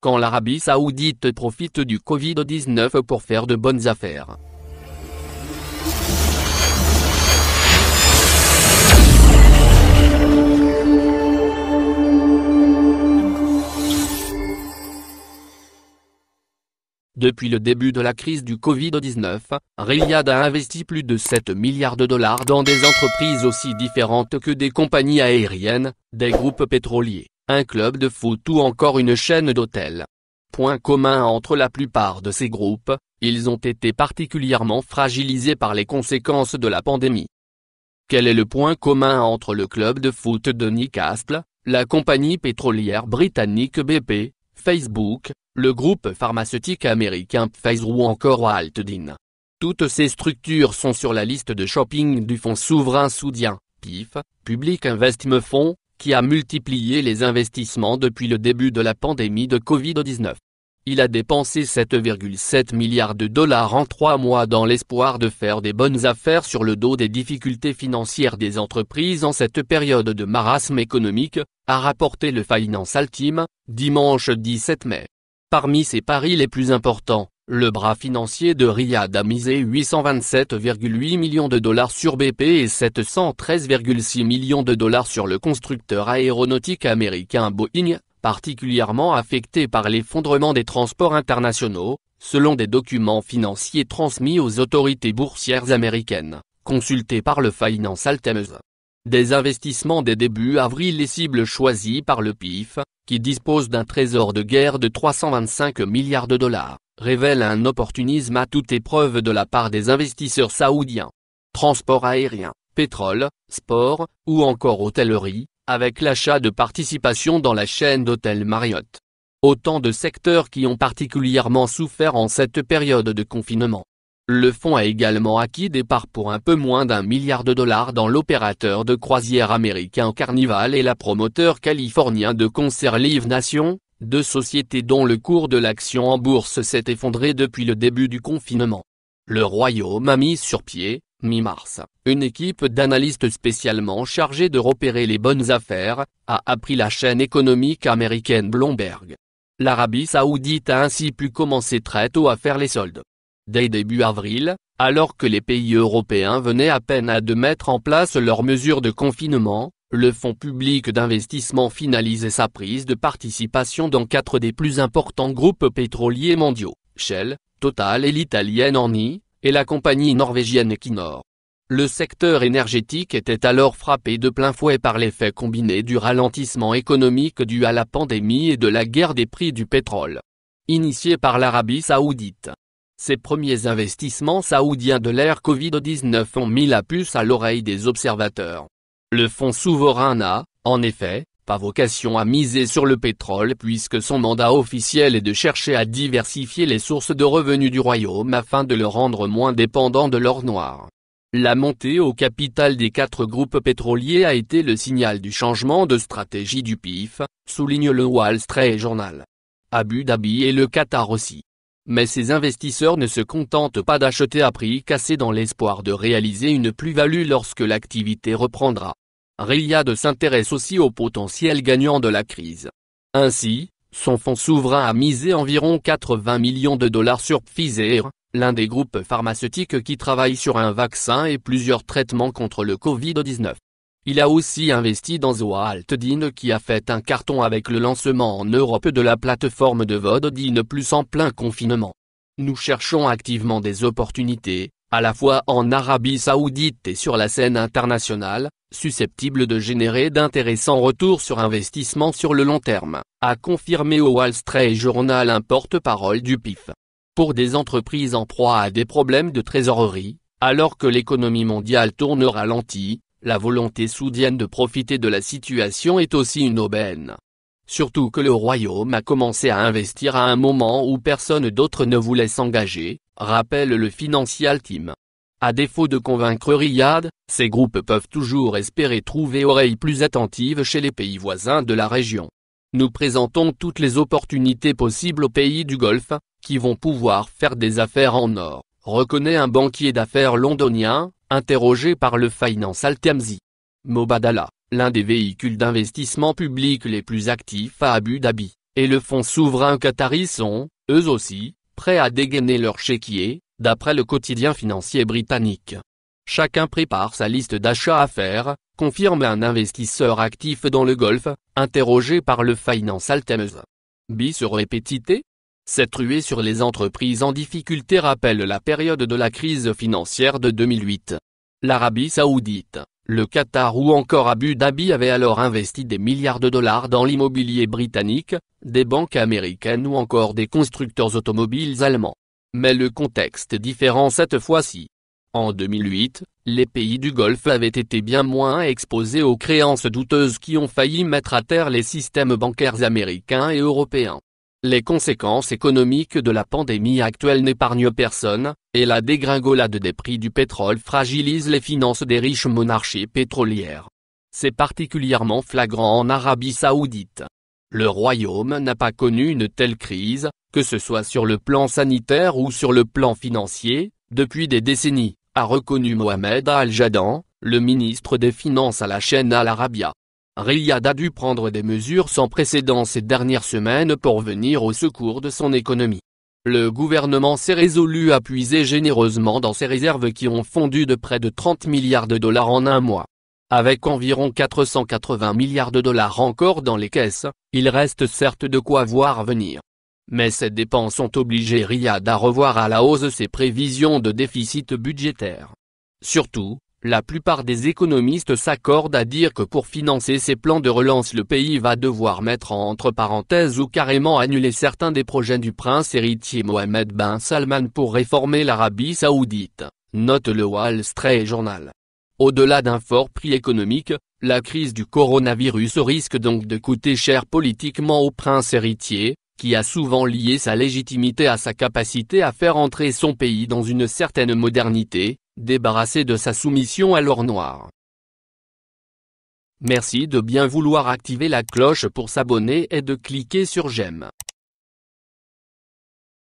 quand l'Arabie Saoudite profite du Covid-19 pour faire de bonnes affaires. Depuis le début de la crise du Covid-19, Riyad a investi plus de 7 milliards de dollars dans des entreprises aussi différentes que des compagnies aériennes, des groupes pétroliers, un club de foot ou encore une chaîne d'hôtels. Point commun entre la plupart de ces groupes, ils ont été particulièrement fragilisés par les conséquences de la pandémie. Quel est le point commun entre le club de foot de Newcastle, la compagnie pétrolière britannique BP, Facebook, le groupe pharmaceutique américain Pfizer ou encore Dean Toutes ces structures sont sur la liste de shopping du fonds souverain soudien, PIF, Public Investment Fonds, qui a multiplié les investissements depuis le début de la pandémie de Covid-19. Il a dépensé 7,7 milliards de dollars en trois mois dans l'espoir de faire des bonnes affaires sur le dos des difficultés financières des entreprises en cette période de marasme économique, a rapporté le Finance Times, dimanche 17 mai. Parmi ses paris les plus importants, le bras financier de Riyad a misé 827,8 millions de dollars sur BP et 713,6 millions de dollars sur le constructeur aéronautique américain Boeing, particulièrement affecté par l'effondrement des transports internationaux, selon des documents financiers transmis aux autorités boursières américaines, consultés par le Financial Times. Des investissements des débuts avril les cibles choisies par le PIF, qui dispose d'un trésor de guerre de 325 milliards de dollars révèle un opportunisme à toute épreuve de la part des investisseurs saoudiens. Transport aérien, pétrole, sport, ou encore hôtellerie, avec l'achat de participations dans la chaîne d'hôtels Marriott. Autant de secteurs qui ont particulièrement souffert en cette période de confinement. Le fonds a également acquis des parts pour un peu moins d'un milliard de dollars dans l'opérateur de croisière américain Carnival et la promoteur californien de concert Live Nation, deux sociétés dont le cours de l'action en bourse s'est effondré depuis le début du confinement. Le Royaume a mis sur pied, mi-mars, une équipe d'analystes spécialement chargée de repérer les bonnes affaires, a appris la chaîne économique américaine Bloomberg. L'Arabie saoudite a ainsi pu commencer très tôt à faire les soldes. Dès début avril, alors que les pays européens venaient à peine à de mettre en place leurs mesures de confinement, le Fonds public d'investissement finalisait sa prise de participation dans quatre des plus importants groupes pétroliers mondiaux, Shell, Total et l'italienne Eni, et la compagnie norvégienne Equinor. Le secteur énergétique était alors frappé de plein fouet par l'effet combiné du ralentissement économique dû à la pandémie et de la guerre des prix du pétrole. Initié par l'Arabie saoudite. Ces premiers investissements saoudiens de l'ère Covid-19 ont mis la puce à l'oreille des observateurs. Le fonds souverain n'a, en effet, pas vocation à miser sur le pétrole puisque son mandat officiel est de chercher à diversifier les sources de revenus du royaume afin de le rendre moins dépendant de l'or noir. La montée au capital des quatre groupes pétroliers a été le signal du changement de stratégie du PIF, souligne le Wall Street Journal. Abu Dhabi et le Qatar aussi. Mais ces investisseurs ne se contentent pas d'acheter à prix cassé dans l'espoir de réaliser une plus-value lorsque l'activité reprendra. Riyad s'intéresse aussi aux potentiels gagnants de la crise. Ainsi, son fonds souverain a misé environ 80 millions de dollars sur Pfizer, l'un des groupes pharmaceutiques qui travaille sur un vaccin et plusieurs traitements contre le Covid-19. Il a aussi investi dans Dean qui a fait un carton avec le lancement en Europe de la plateforme de vodine Plus en plein confinement. Nous cherchons activement des opportunités, à la fois en Arabie Saoudite et sur la scène internationale, susceptibles de générer d'intéressants retours sur investissement sur le long terme, a confirmé au Wall Street Journal un porte-parole du PIF. Pour des entreprises en proie à des problèmes de trésorerie, alors que l'économie mondiale tourne ralentie, ralenti, la volonté soudienne de profiter de la situation est aussi une aubaine. Surtout que le royaume a commencé à investir à un moment où personne d'autre ne voulait s'engager, rappelle le Financial Team. À défaut de convaincre Riyad, ces groupes peuvent toujours espérer trouver oreilles plus attentives chez les pays voisins de la région. Nous présentons toutes les opportunités possibles aux pays du Golfe, qui vont pouvoir faire des affaires en or reconnaît un banquier d'affaires londonien, interrogé par le Financial Times. Mobadala, l'un des véhicules d'investissement public les plus actifs à Abu Dhabi, et le fonds souverain qatari sont, eux aussi, prêts à dégainer leur chéquier, d'après le quotidien financier britannique. Chacun prépare sa liste d'achats à faire, confirme un investisseur actif dans le Golfe, interrogé par le Financial Times. Bis répétité cette ruée sur les entreprises en difficulté rappelle la période de la crise financière de 2008. L'Arabie saoudite, le Qatar ou encore Abu Dhabi avaient alors investi des milliards de dollars dans l'immobilier britannique, des banques américaines ou encore des constructeurs automobiles allemands. Mais le contexte est différent cette fois-ci. En 2008, les pays du Golfe avaient été bien moins exposés aux créances douteuses qui ont failli mettre à terre les systèmes bancaires américains et européens. Les conséquences économiques de la pandémie actuelle n'épargnent personne, et la dégringolade des prix du pétrole fragilise les finances des riches monarchies pétrolières. C'est particulièrement flagrant en Arabie saoudite. Le royaume n'a pas connu une telle crise, que ce soit sur le plan sanitaire ou sur le plan financier, depuis des décennies, a reconnu Mohamed Al-Jadan, le ministre des Finances à la chaîne Al Arabia. Riyad a dû prendre des mesures sans précédent ces dernières semaines pour venir au secours de son économie. Le gouvernement s'est résolu à puiser généreusement dans ses réserves qui ont fondu de près de 30 milliards de dollars en un mois. Avec environ 480 milliards de dollars encore dans les caisses, il reste certes de quoi voir venir. Mais ces dépenses ont obligé Riyad à revoir à la hausse ses prévisions de déficit budgétaire. Surtout, la plupart des économistes s'accordent à dire que pour financer ces plans de relance le pays va devoir mettre entre parenthèses ou carrément annuler certains des projets du prince héritier Mohamed bin Salman pour réformer l'Arabie Saoudite, note le Wall Street Journal. Au-delà d'un fort prix économique, la crise du coronavirus risque donc de coûter cher politiquement au prince héritier, qui a souvent lié sa légitimité à sa capacité à faire entrer son pays dans une certaine modernité, débarrassé de sa soumission à l'or noir. Merci de bien vouloir activer la cloche pour s'abonner et de cliquer sur j'aime.